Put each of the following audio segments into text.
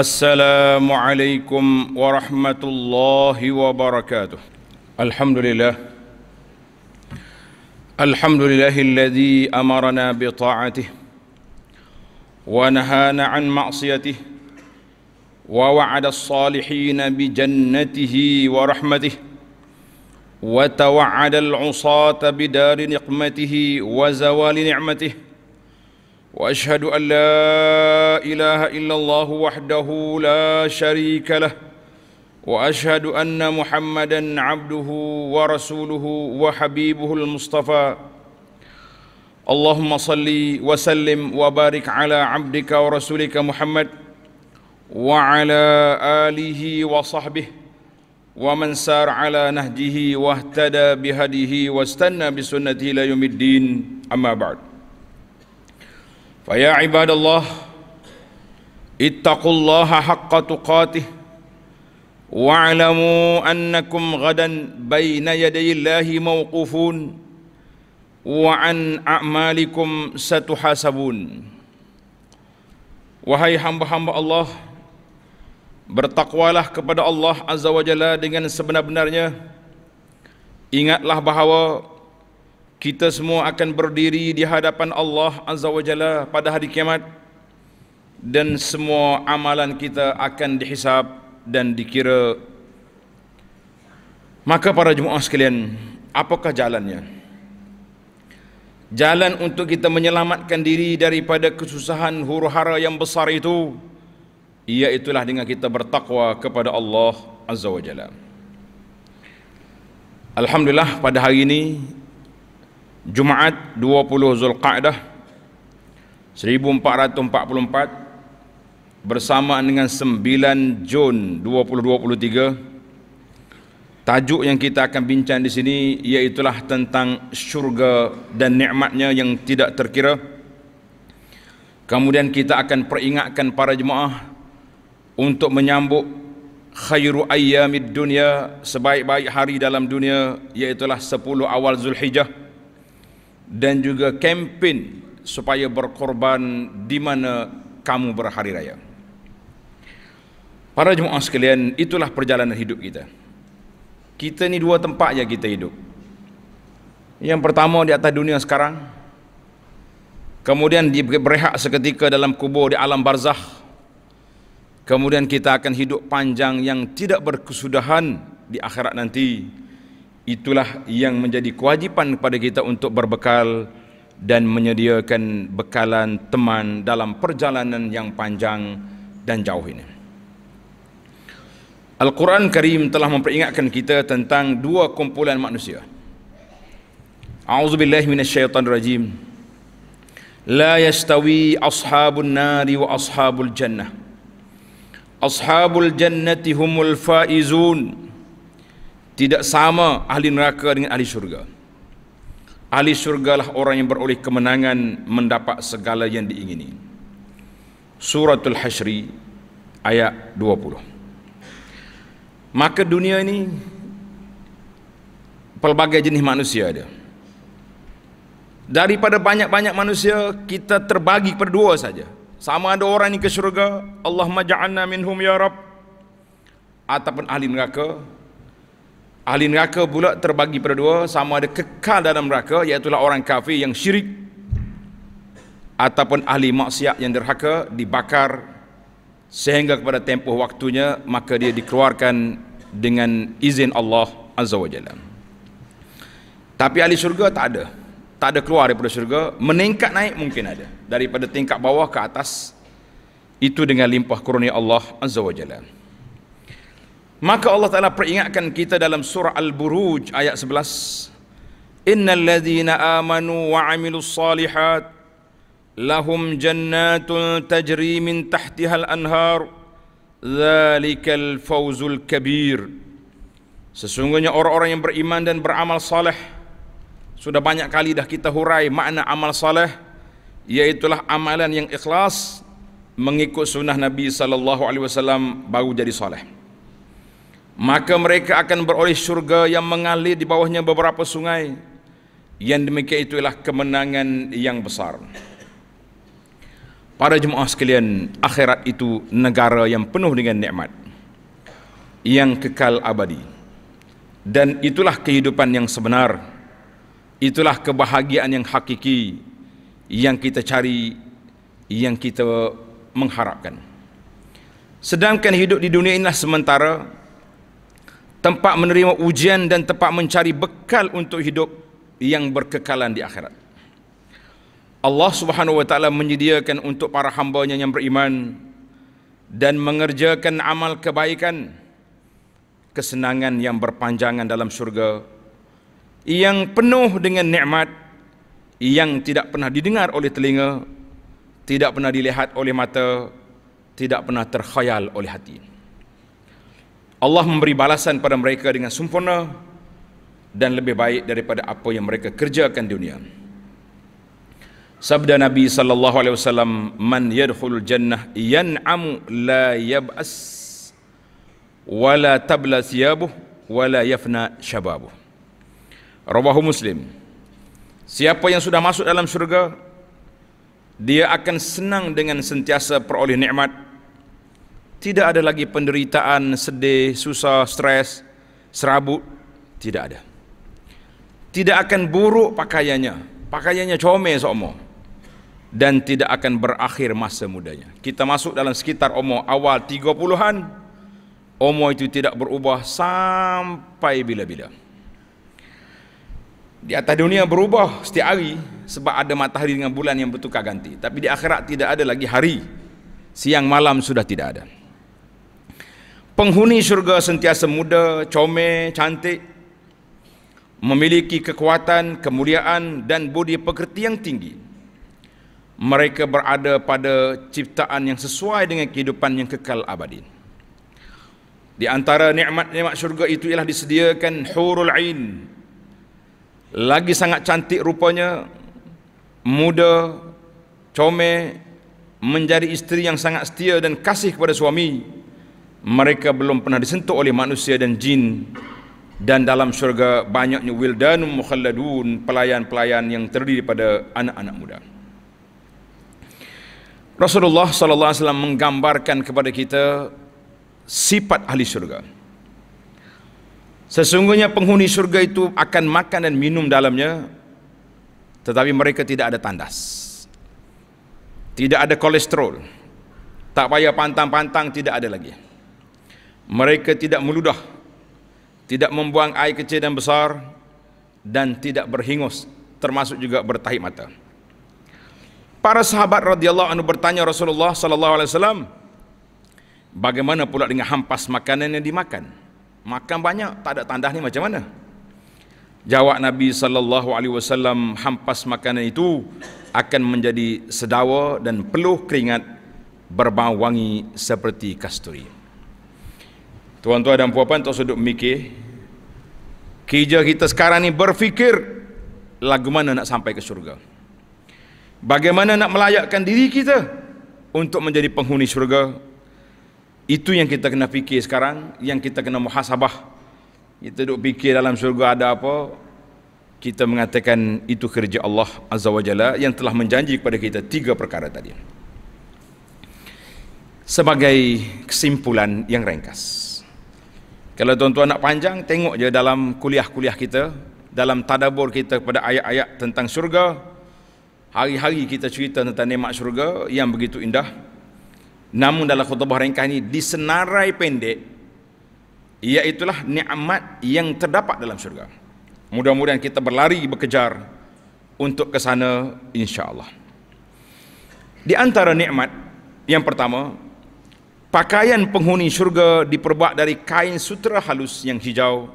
السلام عليكم ورحمة الله وبركاته الحمد لله الحمد لله الذي أمرنا بطاعته ونهانا عن معصيته ووعد الصالحين بجنته ورحمته وتوعد العصاة بدار نقمته وزوال نعمته واشهد ان لا اله الا الله وحده لا شريك له واشهد ان محمدا عبده ورسوله وحبيبه المصطفى اللهم صل وسلم وبارك على عبدك ورسولك محمد وعلى اله وصحبه ومن سار على نهجه واهتدى بهديه واستنى بسنته الى يوم الدين اما بعد فيا عباد الله اتقوا الله حق تقاته واعلموا انكم غدا بين يدي الله موقوفون وعن اعمالكم ستحاسبون وهي حمب حمب الله bertakwalah kepada Allah Azza wa Jalla dengan sebenar-benarnya. Ingatlah bahawa kita semua akan berdiri di hadapan Allah Azza wa Jalla pada hari kiamat dan semua amalan kita akan dihisap dan dikira maka para jemaah sekalian apakah jalannya jalan untuk kita menyelamatkan diri daripada kesusahan huru-hara yang besar itu itulah dengan kita bertakwa kepada Allah Azza wa Jalla Alhamdulillah pada hari ini Jumaat 20 Zulqa'dah 1444 bersamaan dengan 9 Jun 2023 tajuk yang kita akan bincang di sini ialah tentang syurga dan nikmatnya yang tidak terkira kemudian kita akan peringatkan para jemaah untuk menyambut khairu ayyamid dunia sebaik-baik hari dalam dunia ialah 10 awal Zulhijjah dan juga kempen supaya berkorban di mana kamu berhari raya. Para jemaah sekalian, itulah perjalanan hidup kita. Kita ni dua tempat ya kita hidup. Yang pertama di atas dunia sekarang. Kemudian dia berehat seketika dalam kubur di alam barzah. Kemudian kita akan hidup panjang yang tidak berkesudahan di akhirat nanti itulah yang menjadi kewajipan kepada kita untuk berbekal dan menyediakan bekalan teman dalam perjalanan yang panjang dan jauh ini. Al-Quran Karim telah memperingatkan kita tentang dua kumpulan manusia. A'udzubillah rajim. La yastawi ashabun nari wa ashabul jannah. Ashabul jannati humul faizun. Ashabul jannati faizun tidak sama ahli neraka dengan ahli syurga. Ahli syurga lah orang yang beroleh kemenangan mendapat segala yang diingini. Suratul Hashri ayat 20. Maka dunia ini pelbagai jenis manusia ada. Daripada banyak-banyak manusia kita terbagi kepada dua saja. Sama ada orang ini ke syurga, Allah maja'alna minhum ya Rabb ataupun ahli neraka Ahli neraka pula terbagi pada dua, sama ada kekal dalam neraka, iaitu orang kafir yang syirik, ataupun ahli maksiat yang derhaka, dibakar, sehingga kepada tempoh waktunya, maka dia dikeluarkan dengan izin Allah Azza wa Jalla. Tapi ahli syurga tak ada. Tak ada keluar daripada syurga. Meningkat naik mungkin ada. Daripada tingkat bawah ke atas. Itu dengan limpah kurnia Allah Azza wa Jalla. Maka Allah Taala peringatkan kita dalam surah Al-Buruj ayat 11. Innal ladzina amanu wa amilu salihat lahum jannatun tajri min tahtiha al-anhar. Dzalikal fawzul kabir. Sesungguhnya orang-orang yang beriman dan beramal saleh sudah banyak kali dah kita hurai makna amal saleh iaitulah amalan yang ikhlas mengikut sunnah Nabi sallallahu alaihi wasallam baru jadi saleh maka mereka akan beroleh syurga yang mengalir di bawahnya beberapa sungai yang demikian itulah kemenangan yang besar para jemaah sekalian akhirat itu negara yang penuh dengan nikmat yang kekal abadi dan itulah kehidupan yang sebenar itulah kebahagiaan yang hakiki yang kita cari yang kita mengharapkan sedangkan hidup di dunia ini sementara sementara tempat menerima ujian dan tempat mencari bekal untuk hidup yang berkekalan di akhirat. Allah Subhanahu wa taala menyediakan untuk para hamba-Nya yang beriman dan mengerjakan amal kebaikan kesenangan yang berpanjangan dalam syurga yang penuh dengan nikmat yang tidak pernah didengar oleh telinga, tidak pernah dilihat oleh mata, tidak pernah terkhayal oleh hati. Allah memberi balasan pada mereka dengan sempurna dan lebih baik daripada apa yang mereka kerjakan di dunia. Sabda Nabi sallallahu alaihi wasallam, "Man yadkhul jannah yan'am la yab'as wala tabla siyabu wala yafna shababu." Rawahu Muslim. Siapa yang sudah masuk dalam syurga, dia akan senang dengan sentiasa peroleh nikmat tidak ada lagi penderitaan, sedih, susah, stres, serabut, tidak ada. Tidak akan buruk pakaiannya, pakaiannya comel seumur. Dan tidak akan berakhir masa mudanya. Kita masuk dalam sekitar umur awal 30-an, umur itu tidak berubah sampai bila-bila. Di atas dunia berubah setiap hari sebab ada matahari dengan bulan yang bertukar ganti. Tapi di akhirat tidak ada lagi hari. Siang malam sudah tidak ada penghuni syurga sentiasa muda, comel, cantik, memiliki kekuatan, kemuliaan dan budi pekerti yang tinggi. Mereka berada pada ciptaan yang sesuai dengan kehidupan yang kekal abadi. Di antara nikmat-nikmat syurga itu ialah disediakan hurul ain. Lagi sangat cantik rupanya, muda, comel, menjadi isteri yang sangat setia dan kasih kepada suaminya mereka belum pernah disentuh oleh manusia dan jin dan dalam syurga banyaknya wildanum mukhalladun pelayan-pelayan yang terdiri daripada anak-anak muda Rasulullah sallallahu alaihi wasallam menggambarkan kepada kita sifat ahli syurga Sesungguhnya penghuni syurga itu akan makan dan minum dalamnya tetapi mereka tidak ada tandas tidak ada kolesterol tak payah pantang-pantang tidak ada lagi mereka tidak meludah tidak membuang air kecil dan besar dan tidak berhingus termasuk juga bertahik mata para sahabat radhiyallahu anhu bertanya Rasulullah sallallahu alaihi wasallam bagaimana pula dengan hampas makanan yang dimakan makan banyak tak ada tanda ni macam mana jawab Nabi sallallahu alaihi wasallam hampas makanan itu akan menjadi sedawa dan peluh keringat berbau wangi seperti kasturi. Tuan-tuan dan puan-puan tak sedut mikir. Kerja kita sekarang ni berfikir lagu mana nak sampai ke syurga. Bagaimana nak melayakkan diri kita untuk menjadi penghuni syurga. Itu yang kita kena fikir sekarang, yang kita kena muhasabah. Kita duduk fikir dalam syurga ada apa, kita mengatakan itu kerja Allah Azza wa Jalla yang telah menjanji kepada kita tiga perkara tadi. Sebagai kesimpulan yang ringkas. Kalau tuan-tuan nak panjang, tengok je dalam kuliah-kuliah kita, dalam tadabur kita kepada ayat-ayat tentang syurga. Hari-hari kita cerita tentang nikmat syurga yang begitu indah. Namun dalam khutbah ringkas ini disenarai pendek Iaitulah nikmat yang terdapat dalam syurga Mudah-mudahan kita berlari berkejar Untuk ke sana insya Allah. Di antara nikmat Yang pertama Pakaian penghuni syurga diperbuat dari kain sutera halus yang hijau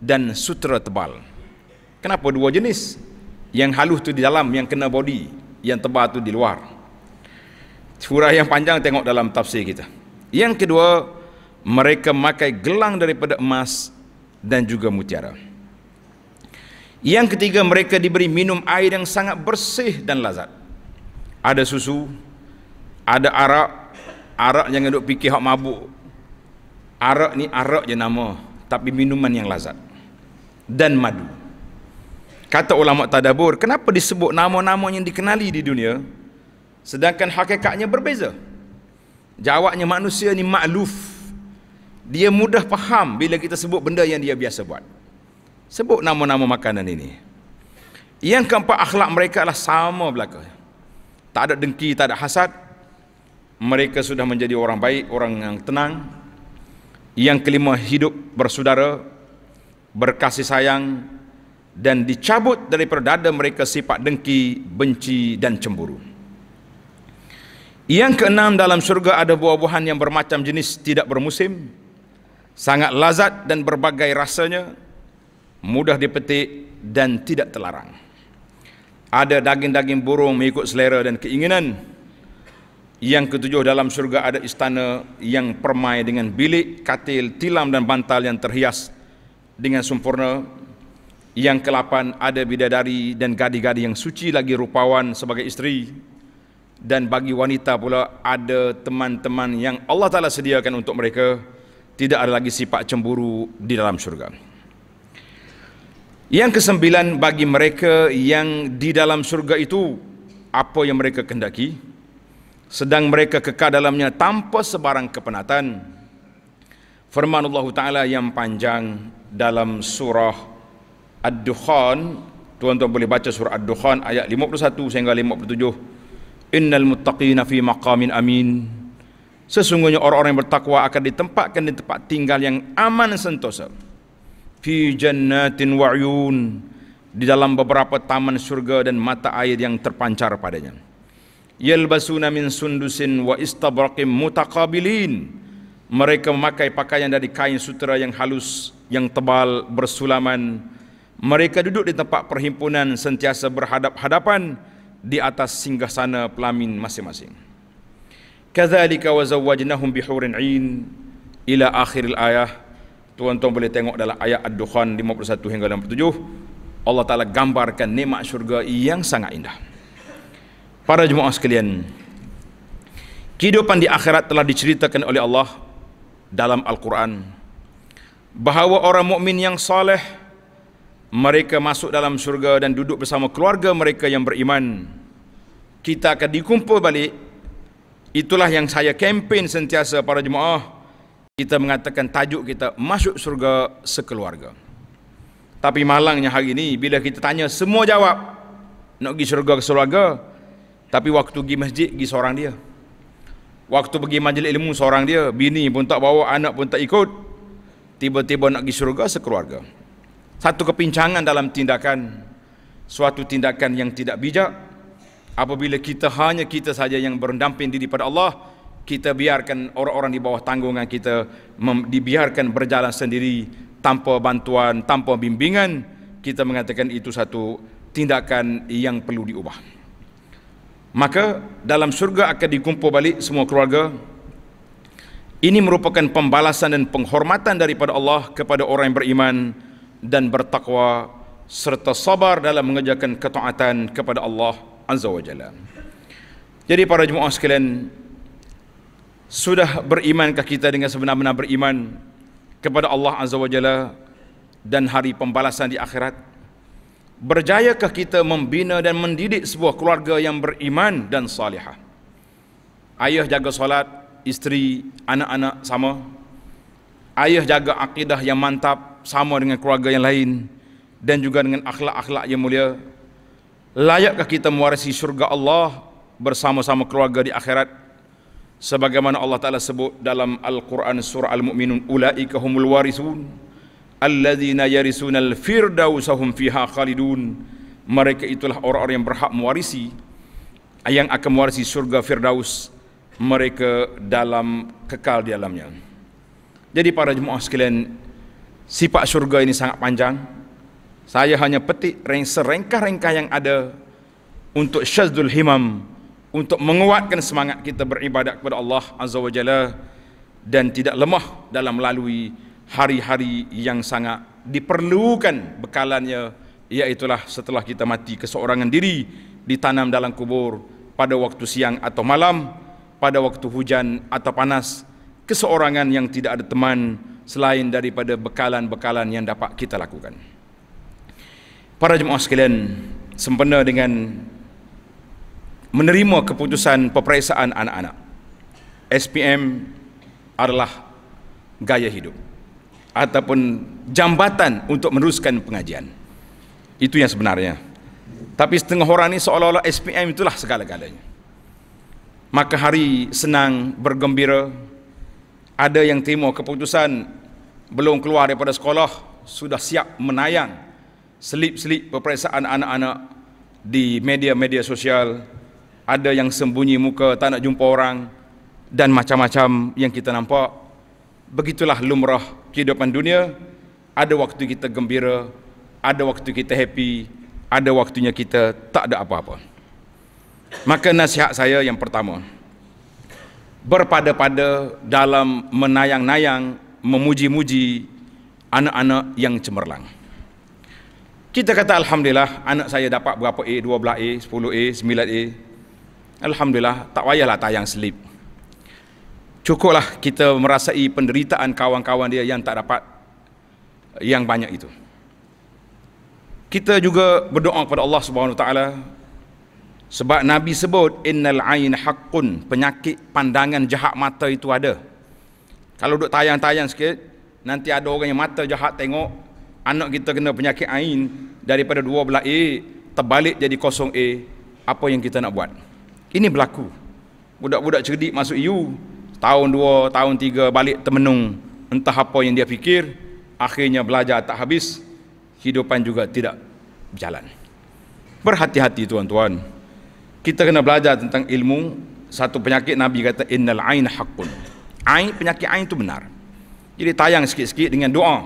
dan sutera tebal. Kenapa dua jenis? Yang halus tu di dalam yang kena body, yang tebal tu di luar. Surah yang panjang tengok dalam tafsir kita. Yang kedua, mereka memakai gelang daripada emas dan juga mutiara. Yang ketiga, mereka diberi minum air yang sangat bersih dan lazat. Ada susu, ada arak, Arak jangan duk fikir hak mabuk. Arak ni arak je nama, tapi minuman yang lazat. Dan madu. Kata ulama tadabur, kenapa disebut nama-nama yang dikenali di dunia sedangkan hakikatnya berbeza? Jawabnya manusia ni makluf. Dia mudah faham bila kita sebut benda yang dia biasa buat. Sebut nama-nama makanan ini. Yang keempat akhlak mereka adalah sama belaka. Tak ada dengki, tak ada hasad, mereka sudah menjadi orang baik, orang yang tenang. Yang kelima, hidup bersaudara, berkasih sayang, dan dicabut dari perdada mereka sifat dengki, benci, dan cemburu. Yang keenam, dalam surga ada buah-buahan yang bermacam jenis tidak bermusim, sangat lazat dan berbagai rasanya, mudah dipetik dan tidak terlarang. Ada daging-daging burung mengikut selera dan keinginan, yang ketujuh dalam syurga ada istana yang permai dengan bilik, katil, tilam dan bantal yang terhias dengan sempurna. Yang kelapan ada bidadari dan gadi-gadi yang suci lagi rupawan sebagai isteri. Dan bagi wanita pula ada teman-teman yang Allah Ta'ala sediakan untuk mereka. Tidak ada lagi sifat cemburu di dalam syurga. Yang kesembilan bagi mereka yang di dalam syurga itu apa yang mereka kendaki. Mereka sedang mereka kekal dalamnya tanpa sebarang kepenatan firman Allah Taala yang panjang dalam surah Ad-Dukhan tuan-tuan boleh baca surah Ad-Dukhan ayat 51 sehingga 57 innal muttaqina fi maqamin amin sesungguhnya orang-orang yang bertakwa akan ditempatkan di tempat tinggal yang aman sentosa fi jannatin wa'yun di dalam beberapa taman surga dan mata air yang terpancar padanya yalbasuna min sundusin wa istabraqim mutaqabilin mereka memakai pakaian dari kain sutera yang halus yang tebal bersulaman mereka duduk di tempat perhimpunan sentiasa berhadap-hadapan di atas singgasana pelamin masing-masing kadzalika wazawwajnahum bihurin ain ila akhiril ayah tuan-tuan boleh tengok dalam ayat ad-dukhan 51 hingga 57 Allah Ta'ala gambarkan nikmat syurga yang sangat indah. Para jemaah sekalian, kehidupan di akhirat telah diceritakan oleh Allah dalam Al-Quran bahawa orang mukmin yang saleh mereka masuk dalam syurga dan duduk bersama keluarga mereka yang beriman. Kita akan dikumpul balik. Itulah yang saya kempen sentiasa para jemaah. Kita mengatakan tajuk kita masuk syurga sekeluarga. Tapi malangnya hari ini bila kita tanya semua jawab nak pergi syurga ke keluarga, tapi waktu pergi masjid, pergi seorang dia. Waktu pergi majlis ilmu, seorang dia. Bini pun tak bawa, anak pun tak ikut. Tiba-tiba nak pergi surga sekeluarga. Satu kepincangan dalam tindakan. Suatu tindakan yang tidak bijak. Apabila kita hanya kita saja yang berdamping diri pada Allah, kita biarkan orang-orang di bawah tanggungan kita dibiarkan berjalan sendiri tanpa bantuan, tanpa bimbingan, kita mengatakan itu satu tindakan yang perlu diubah maka dalam surga akan dikumpul balik semua keluarga ini merupakan pembalasan dan penghormatan daripada Allah kepada orang yang beriman dan bertakwa serta sabar dalam mengerjakan ketaatan kepada Allah Azza wa Jalla. Jadi para jemaah sekalian, sudah berimankah kita dengan sebenar-benar beriman kepada Allah Azza wa Jalla dan hari pembalasan di akhirat? Berjayakah kita membina dan mendidik sebuah keluarga yang beriman dan salihah? Ayah jaga solat, isteri, anak-anak sama. Ayah jaga akidah yang mantap sama dengan keluarga yang lain dan juga dengan akhlak-akhlak yang mulia. Layakkah kita mewarisi syurga Allah bersama-sama keluarga di akhirat? Sebagaimana Allah Ta'ala sebut dalam Al-Quran surah Al-Mu'minun Ula'ika humul warisun alladzina yarisunal firdausahum fiha khalidun mereka itulah orang-orang yang berhak mewarisi yang akan mewarisi surga firdaus mereka dalam kekal di dalamnya jadi para jemaah sekalian sifat surga ini sangat panjang saya hanya petik serengkah-rengkah yang ada untuk syazdul himam untuk menguatkan semangat kita beribadat kepada Allah Azza wa Jalla dan tidak lemah dalam melalui hari-hari yang sangat diperlukan bekalannya ialah setelah kita mati keseorangan diri ditanam dalam kubur pada waktu siang atau malam pada waktu hujan atau panas keseorangan yang tidak ada teman selain daripada bekalan-bekalan yang dapat kita lakukan para jemaah sekalian sempena dengan menerima keputusan peperiksaan anak-anak SPM adalah gaya hidup ataupun jambatan untuk meneruskan pengajian. Itu yang sebenarnya. Tapi setengah orang ini seolah-olah SPM itulah segala-galanya. Maka hari senang, bergembira. Ada yang timo keputusan belum keluar daripada sekolah, sudah siap menayang selip-selip peperiksaan anak-anak di media-media sosial. Ada yang sembunyi muka, tak nak jumpa orang dan macam-macam yang kita nampak. Begitulah lumrah kehidupan dunia ada waktu kita gembira, ada waktu kita happy, ada waktunya kita tak ada apa-apa. Maka nasihat saya yang pertama, berpada-pada dalam menayang-nayang, memuji-muji anak-anak yang cemerlang. Kita kata Alhamdulillah, anak saya dapat berapa A, 12 A, 10 A, 9 A. Alhamdulillah, tak payahlah tayang sleep cukuplah kita merasai penderitaan kawan-kawan dia yang tak dapat yang banyak itu. Kita juga berdoa kepada Allah Subhanahu Wa Taala sebab Nabi sebut innal ayn haqqun penyakit pandangan jahat mata itu ada. Kalau duk tayang-tayang sikit nanti ada orang yang mata jahat tengok anak kita kena penyakit ain daripada dua belah A terbalik jadi kosong A apa yang kita nak buat? Ini berlaku. Budak-budak cerdik masuk EU tahun dua, tahun tiga balik termenung entah apa yang dia fikir akhirnya belajar tak habis kehidupan juga tidak berjalan berhati-hati tuan-tuan kita kena belajar tentang ilmu satu penyakit Nabi kata innal ain haqqun ain penyakit ain itu benar jadi tayang sikit-sikit dengan doa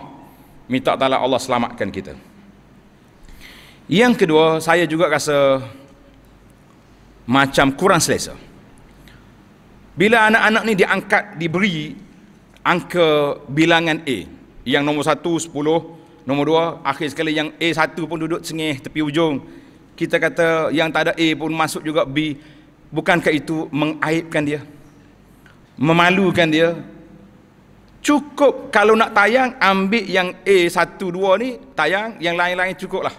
minta taala Allah selamatkan kita yang kedua saya juga rasa macam kurang selesa bila anak-anak ni diangkat, diberi angka bilangan A. Yang nombor satu, sepuluh. Nombor dua, akhir sekali yang A satu pun duduk sengih tepi ujung. Kita kata yang tak ada A pun masuk juga B. Bukankah itu mengaibkan dia? Memalukan dia? Cukup kalau nak tayang, ambil yang A satu dua ni, tayang. Yang lain-lain cukuplah.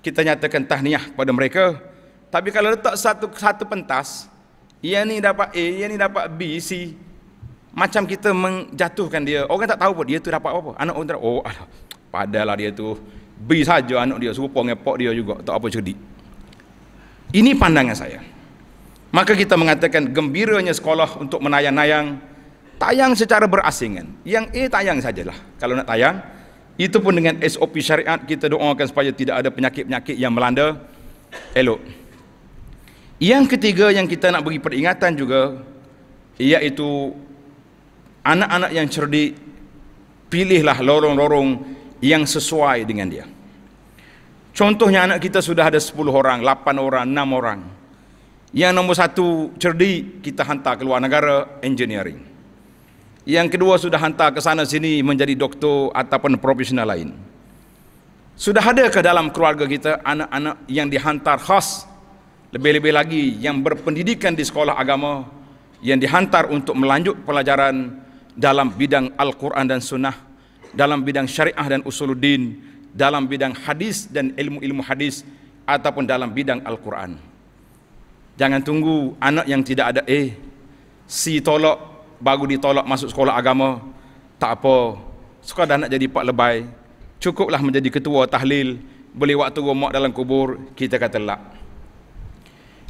Kita nyatakan tahniah kepada mereka. Tapi kalau letak satu satu pentas, yang ni dapat A, yang ni dapat B, C. Macam kita menjatuhkan dia. Orang tak tahu pun dia tu dapat apa. Anak orang tak tahu. Oh, aduh. padahlah dia tu. B saja anak dia. Serupa dengan pok dia juga. Tak apa cerdik. Ini pandangan saya. Maka kita mengatakan gembiranya sekolah untuk menayang-nayang. Tayang secara berasingan. Yang A tayang sajalah. Kalau nak tayang. Itu pun dengan SOP syariat. Kita doakan supaya tidak ada penyakit-penyakit yang melanda. Elok. Eh, yang ketiga yang kita nak bagi peringatan juga iaitu anak-anak yang cerdik pilihlah lorong-lorong yang sesuai dengan dia. Contohnya anak kita sudah ada 10 orang, 8 orang, 6 orang. Yang nombor satu cerdik kita hantar ke luar negara engineering. Yang kedua sudah hantar ke sana sini menjadi doktor ataupun profesional lain. Sudah ada ke dalam keluarga kita anak-anak yang dihantar khas lebih-lebih lagi yang berpendidikan di sekolah agama yang dihantar untuk melanjut pelajaran dalam bidang Al-Quran dan Sunnah, dalam bidang syariah dan usuluddin, dalam bidang hadis dan ilmu-ilmu hadis, ataupun dalam bidang Al-Quran. Jangan tunggu anak yang tidak ada eh, si tolak, baru ditolak masuk sekolah agama, tak apa, suka dah nak jadi pak lebay, cukuplah menjadi ketua tahlil, boleh waktu rumah dalam kubur, kita kata lak. Lah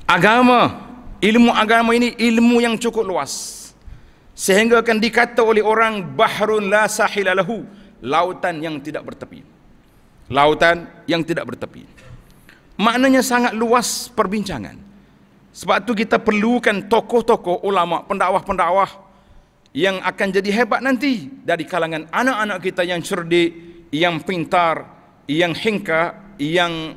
agama ilmu agama ini ilmu yang cukup luas sehingga akan dikata oleh orang bahrun la sahila lahu lautan yang tidak bertepi lautan yang tidak bertepi maknanya sangat luas perbincangan sebab itu kita perlukan tokoh-tokoh ulama pendakwah-pendakwah yang akan jadi hebat nanti dari kalangan anak-anak kita yang cerdik yang pintar yang hingka yang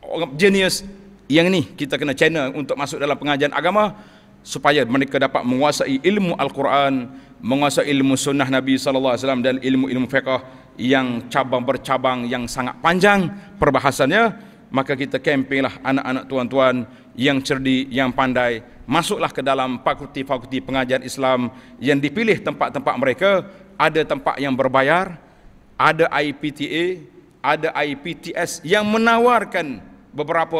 uh, genius yang ni kita kena channel untuk masuk dalam pengajian agama supaya mereka dapat menguasai ilmu al-Quran, menguasai ilmu sunnah Nabi sallallahu alaihi wasallam dan ilmu-ilmu fiqh yang cabang bercabang yang sangat panjang perbahasannya maka kita kempinglah anak-anak tuan-tuan yang cerdik yang pandai masuklah ke dalam fakulti-fakulti pengajian Islam yang dipilih tempat-tempat mereka ada tempat yang berbayar ada IPTA ada IPTS yang menawarkan beberapa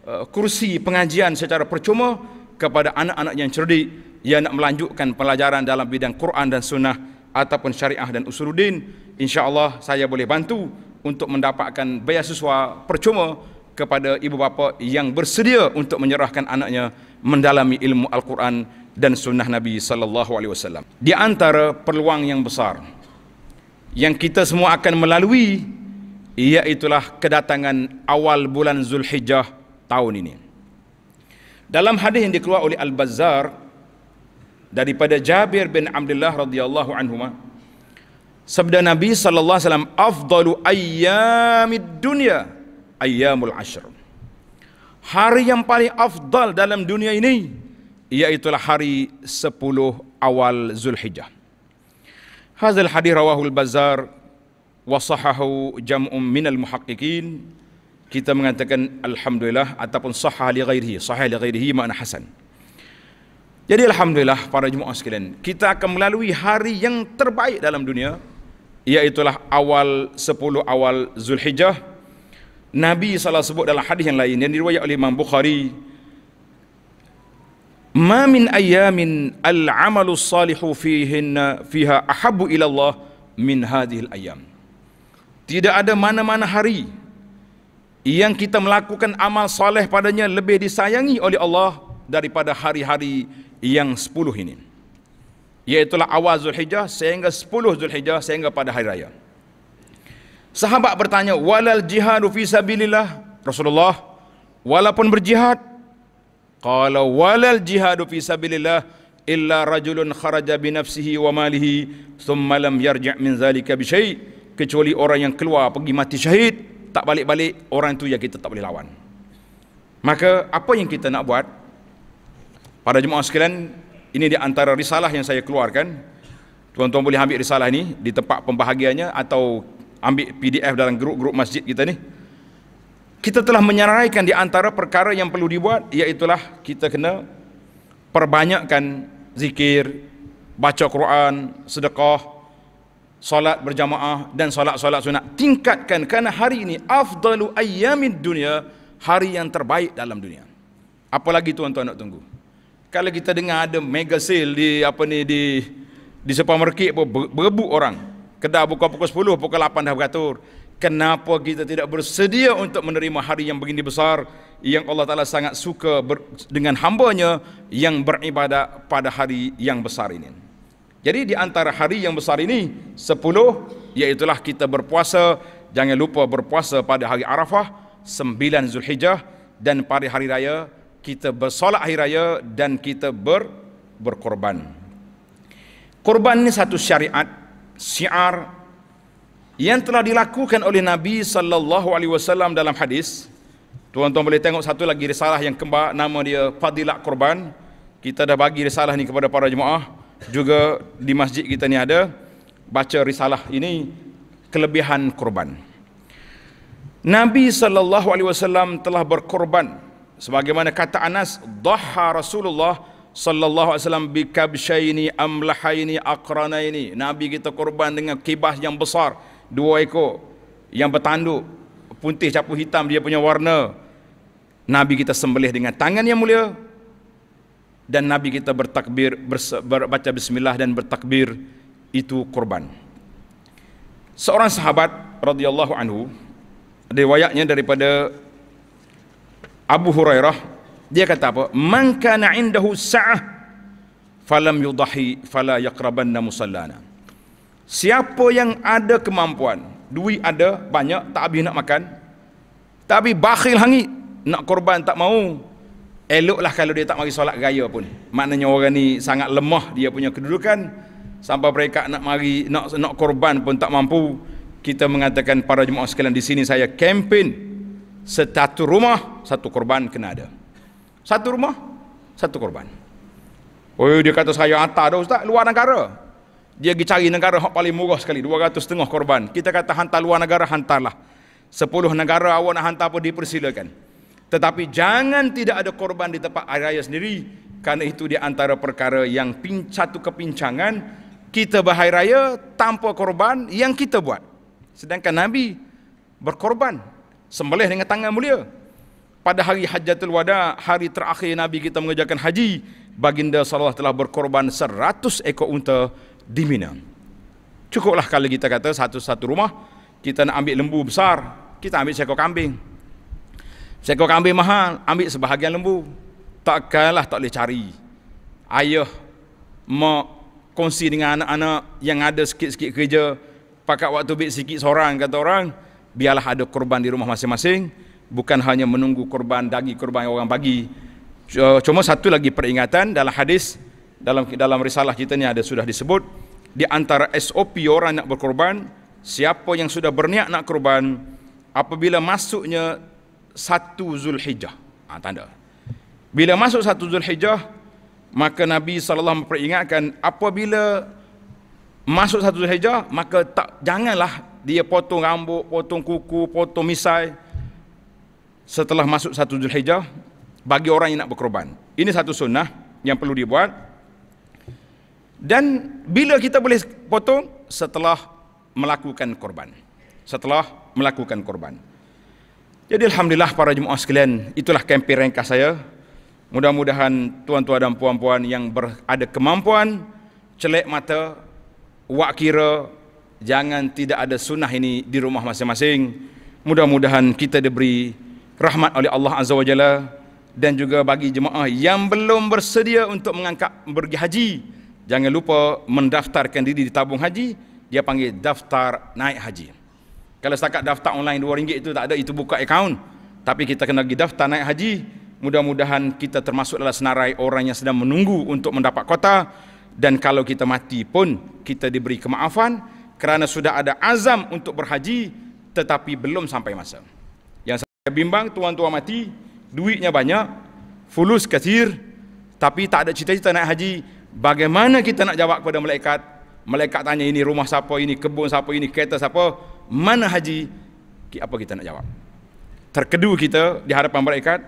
Uh, kursi pengajian secara percuma kepada anak-anak yang cerdik yang nak melanjutkan pelajaran dalam bidang Quran dan Sunnah ataupun syariah dan usuluddin. InsyaAllah saya boleh bantu untuk mendapatkan beasiswa percuma kepada ibu bapa yang bersedia untuk menyerahkan anaknya mendalami ilmu Al-Quran dan sunnah Nabi sallallahu alaihi wasallam. Di antara peluang yang besar yang kita semua akan melalui ialah kedatangan awal bulan Zulhijjah tahun ini. Dalam hadis yang dikeluarkan oleh Al-Bazzar daripada Jabir bin Abdullah radhiyallahu anhu, sabda Nabi sallallahu alaihi wasallam, "Afdalu ayyamid dunya ayyamul ashr." Hari yang paling afdal dalam dunia ini ialah hari 10 awal Zulhijjah. Hadis hadis rawahul Bazzar wa sahahu jam'un minal muhaqqiqin kita mengatakan alhamdulillah ataupun sahih li ghairihi sahih li ghairihi makna hasan jadi alhamdulillah para jemaah sekalian kita akan melalui hari yang terbaik dalam dunia iaitulah awal 10 awal Zulhijjah Nabi salah sebut dalam hadis yang lain yang diriwayatkan oleh Imam Bukhari Ma min ayamin al-amalu salihu fihinna fiha ahabu ila Allah min hadhihi al-ayam Tidak ada mana-mana hari yang kita melakukan amal soleh padanya lebih disayangi oleh Allah daripada hari-hari yang sepuluh ini. Iaitulah awal Zulhijjah sehingga sepuluh Zulhijjah sehingga pada hari raya. Sahabat bertanya, "Walal jihadu fi sabilillah?" Rasulullah, "Walaupun berjihad?" kalau "Walal jihadu fi sabilillah illa rajulun kharaja binafsihi nafsihi wa malihi thumma lam yarji' min zalika bi kecuali orang yang keluar pergi mati syahid tak balik-balik orang itu yang kita tak boleh lawan. Maka apa yang kita nak buat pada jemaah sekalian ini di antara risalah yang saya keluarkan. Tuan-tuan boleh ambil risalah ni di tempat pembahagiannya atau ambil PDF dalam grup-grup masjid kita ni. Kita telah menyeraraikan di antara perkara yang perlu dibuat iaitulah kita kena perbanyakkan zikir, baca Quran, sedekah, solat berjamaah dan solat-solat sunat tingkatkan kerana hari ini afdalu ayyamid dunia hari yang terbaik dalam dunia apa lagi tuan-tuan nak tunggu kalau kita dengar ada mega sale di apa ni di di supermarket pun berebut orang kedai buka pukul 10 pukul 8 dah beratur kenapa kita tidak bersedia untuk menerima hari yang begini besar yang Allah Ta'ala sangat suka ber, dengan nya yang beribadat pada hari yang besar ini. Jadi di antara hari yang besar ini, sepuluh, iaitulah kita berpuasa. Jangan lupa berpuasa pada hari Arafah, sembilan Zulhijjah dan pada hari raya kita bersolat hari raya dan kita ber berkorban. Korban ini satu syariat syiar yang telah dilakukan oleh Nabi sallallahu alaihi wasallam dalam hadis. Tuan-tuan boleh tengok satu lagi risalah yang kembar nama dia Fadilat Korban. Kita dah bagi risalah ni kepada para jemaah juga di masjid kita ni ada baca risalah ini kelebihan kurban. Nabi sallallahu alaihi wasallam telah berkorban sebagaimana kata Anas dhaha Rasulullah sallallahu alaihi wasallam bi kabshaini amlahaini aqranaini nabi kita korban dengan kibas yang besar dua ekor yang bertanduk putih capu hitam dia punya warna nabi kita sembelih dengan tangan yang mulia dan Nabi kita bertakbir baca bismillah dan bertakbir itu kurban. Seorang sahabat radhiyallahu anhu riwayatnya daripada Abu Hurairah dia kata apa? Man kana indahu sa'ah falam yudahi fala yaqrabanna musallana. Siapa yang ada kemampuan, duit ada banyak tak habis nak makan, tapi bakhil hangit nak korban tak mau Eloklah kalau dia tak mari solat gaya pun. Maknanya orang ni sangat lemah dia punya kedudukan. Sampai mereka nak mari, nak, nak korban pun tak mampu. Kita mengatakan para jemaah sekalian di sini saya kempen. Satu rumah, satu korban kena ada. Satu rumah, satu korban. Oh dia kata saya atas dah ustaz, luar negara. Dia pergi cari negara yang paling murah sekali, 200 setengah korban. Kita kata hantar luar negara, hantarlah. 10 negara awak nak hantar pun dipersilakan. Tetapi jangan tidak ada korban di tempat hari raya sendiri. Karena itu di antara perkara yang satu kepincangan. Kita berhari raya tanpa korban yang kita buat. Sedangkan Nabi berkorban. Sembelih dengan tangan mulia. Pada hari hajatul wada, hari terakhir Nabi kita mengerjakan haji. Baginda Salah telah berkorban seratus ekor unta di Mina. Cukuplah kalau kita kata satu-satu rumah. Kita nak ambil lembu besar. Kita ambil seekor kambing. Seekor kambing mahal, ambil sebahagian lembu. Takkanlah tak boleh cari. Ayah, mak, kongsi dengan anak-anak yang ada sikit-sikit kerja, pakat waktu bit sikit seorang, kata orang, biarlah ada korban di rumah masing-masing, bukan hanya menunggu korban, daging korban yang orang bagi. Cuma satu lagi peringatan dalam hadis, dalam dalam risalah kita ni ada sudah disebut, di antara SOP orang nak berkorban, siapa yang sudah berniat nak korban, apabila masuknya satu Zulhijjah. Ha, tanda. Bila masuk satu Zulhijjah, maka Nabi SAW memperingatkan apabila masuk satu Zulhijjah, maka tak janganlah dia potong rambut, potong kuku, potong misai setelah masuk satu Zulhijjah bagi orang yang nak berkorban. Ini satu sunnah yang perlu dibuat. Dan bila kita boleh potong? Setelah melakukan korban. Setelah melakukan korban. Jadi alhamdulillah para jemaah sekalian, itulah kempen ringkas saya. Mudah-mudahan tuan-tuan dan puan-puan yang berada kemampuan celik mata wak kira jangan tidak ada sunnah ini di rumah masing-masing. Mudah-mudahan kita diberi rahmat oleh Allah Azza wa Jalla dan juga bagi jemaah yang belum bersedia untuk mengangkat pergi haji, jangan lupa mendaftarkan diri di tabung haji, dia panggil daftar naik haji. Kalau setakat daftar online RM2 itu tak ada, itu buka akaun. Tapi kita kena pergi daftar naik haji. Mudah-mudahan kita termasuk dalam senarai orang yang sedang menunggu untuk mendapat kota. Dan kalau kita mati pun, kita diberi kemaafan kerana sudah ada azam untuk berhaji tetapi belum sampai masa. Yang saya bimbang, tuan-tuan mati, duitnya banyak, fulus kathir, tapi tak ada cita-cita naik haji. Bagaimana kita nak jawab kepada malaikat? Malaikat tanya ini rumah siapa, ini kebun siapa, ini kereta siapa mana haji apa kita nak jawab terkedu kita di hadapan berikat,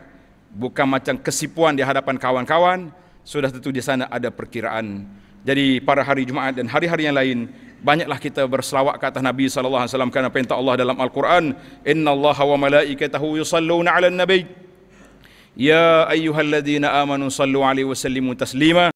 bukan macam kesipuan di hadapan kawan-kawan sudah tentu di sana ada perkiraan jadi pada hari Jumaat dan hari-hari yang lain banyaklah kita berselawat kata Nabi sallallahu alaihi wasallam kerana perintah Allah dalam Al-Quran innallaha wa malaikatahu yusalluna 'alan nabiy ya ayyuhalladzina amanu sallu 'alaihi wa sallimu taslima